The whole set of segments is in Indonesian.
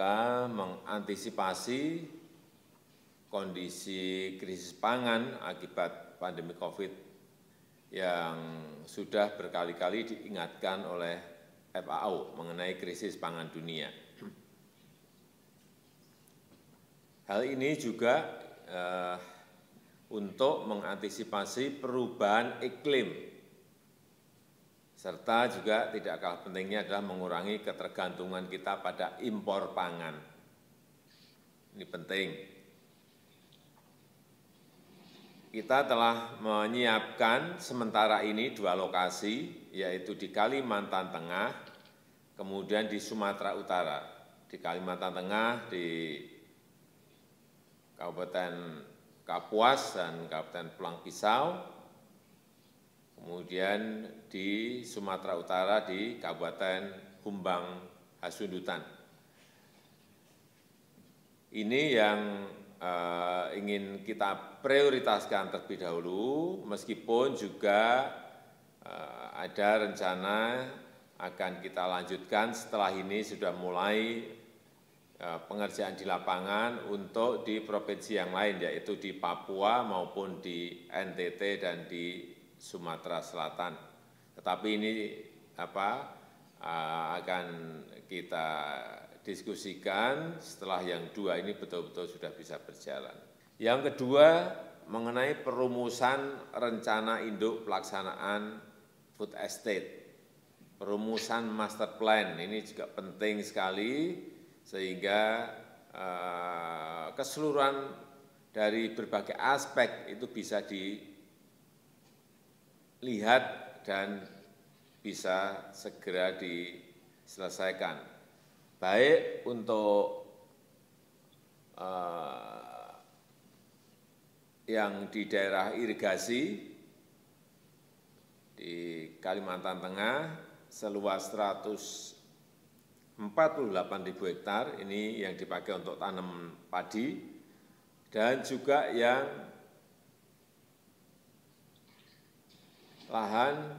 rangka mengantisipasi kondisi krisis pangan akibat pandemi covid yang sudah berkali kali diingatkan oleh FAO mengenai krisis pangan dunia. Hal ini juga eh, untuk mengantisipasi perubahan iklim serta juga tidak kalah pentingnya adalah mengurangi ketergantungan kita pada impor pangan. Ini penting. Kita telah menyiapkan sementara ini dua lokasi, yaitu di Kalimantan Tengah, kemudian di Sumatera Utara. Di Kalimantan Tengah, di Kabupaten Kapuas dan Kabupaten Pulang Pisau, kemudian di Sumatera Utara di Kabupaten Humbang Hasundutan. Ini yang uh, ingin kita prioritaskan terlebih dahulu, meskipun juga uh, ada rencana akan kita lanjutkan setelah ini sudah mulai eh, pengerjaan di lapangan untuk di provinsi yang lain, yaitu di Papua maupun di NTT dan di Sumatera Selatan. Tetapi ini apa eh, akan kita diskusikan setelah yang dua ini betul-betul sudah bisa berjalan. Yang kedua mengenai perumusan rencana induk pelaksanaan food estate. Perumusan master plan ini juga penting sekali sehingga eh, keseluruhan dari berbagai aspek itu bisa di lihat dan bisa segera diselesaikan. Baik untuk uh, yang di daerah irigasi di Kalimantan Tengah seluas ribu hektar ini yang dipakai untuk tanam padi dan juga yang lahan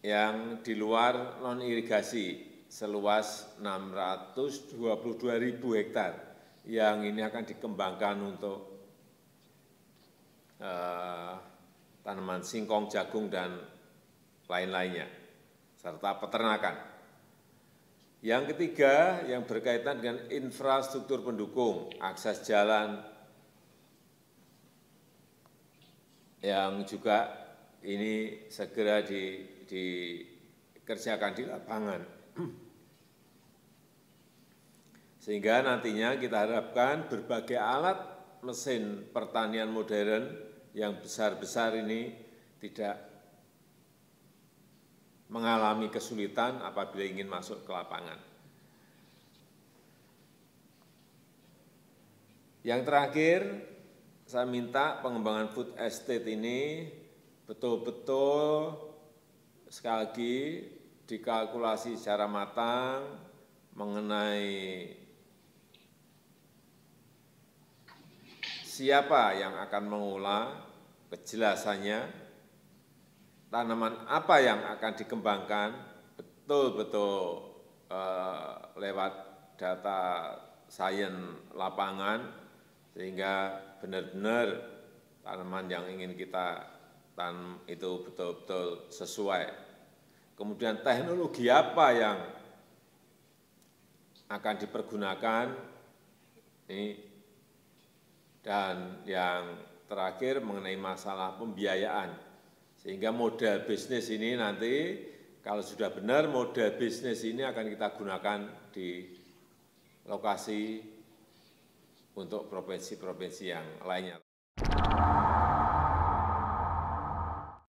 yang di luar non-irigasi seluas 622 ribu hektar yang ini akan dikembangkan untuk eh, tanaman singkong, jagung, dan lain-lainnya, serta peternakan. Yang ketiga, yang berkaitan dengan infrastruktur pendukung, akses jalan, yang juga ini segera di, dikerjakan di lapangan. Sehingga nantinya kita harapkan berbagai alat mesin pertanian modern yang besar-besar ini tidak mengalami kesulitan apabila ingin masuk ke lapangan. Yang terakhir, saya minta pengembangan food estate ini betul-betul sekali lagi dikalkulasi secara matang mengenai siapa yang akan mengolah kejelasannya, tanaman apa yang akan dikembangkan, betul-betul eh, lewat data sains lapangan, sehingga benar-benar tanaman yang ingin kita itu betul-betul sesuai. Kemudian teknologi apa yang akan dipergunakan ini dan yang terakhir mengenai masalah pembiayaan sehingga model bisnis ini nanti kalau sudah benar model bisnis ini akan kita gunakan di lokasi untuk provinsi-provinsi yang lainnya.